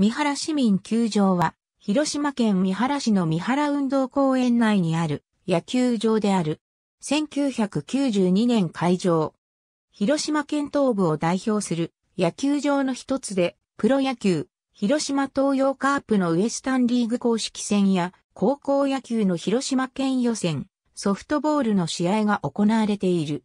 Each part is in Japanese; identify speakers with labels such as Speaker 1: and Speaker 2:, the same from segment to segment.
Speaker 1: 三原市民球場は、広島県三原市の三原運動公園内にある野球場である。1992年開場。広島県東部を代表する野球場の一つで、プロ野球、広島東洋カープのウエスタンリーグ公式戦や、高校野球の広島県予選、ソフトボールの試合が行われている。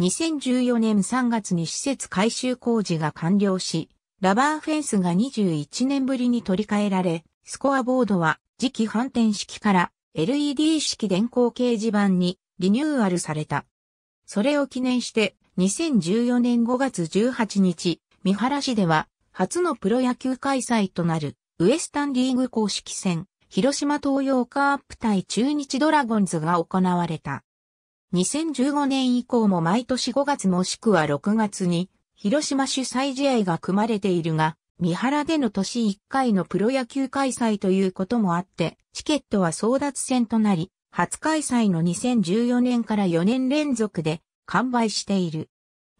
Speaker 1: 2014年3月に施設改修工事が完了し、ラバーフェンスが21年ぶりに取り替えられ、スコアボードは次期反転式から LED 式電光掲示板にリニューアルされた。それを記念して2014年5月18日、三原市では初のプロ野球開催となるウエスタンリーグ公式戦広島東洋カープ対中日ドラゴンズが行われた。2015年以降も毎年5月もしくは6月に広島主催試合が組まれているが、三原での年1回のプロ野球開催ということもあって、チケットは争奪戦となり、初開催の2014年から4年連続で完売している。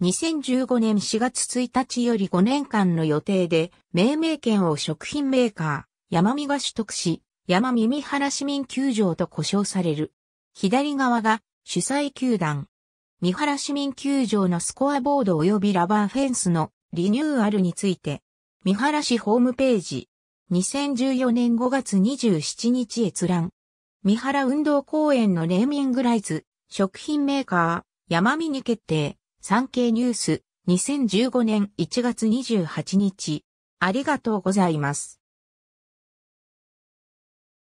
Speaker 1: 2015年4月1日より5年間の予定で、命名権を食品メーカー、山見が取得し、山見三原市民球場と呼称される。左側が主催球団、三原市民球場のスコアボード及びラバーフェンスのリニューアルについて、三原市ホームページ、2014年5月27日閲覧。三原運動公園のネーミングライズ、食品メーカー、山見に決定、産経ニュース、2015年1月28日。ありがとうご
Speaker 2: ざいます。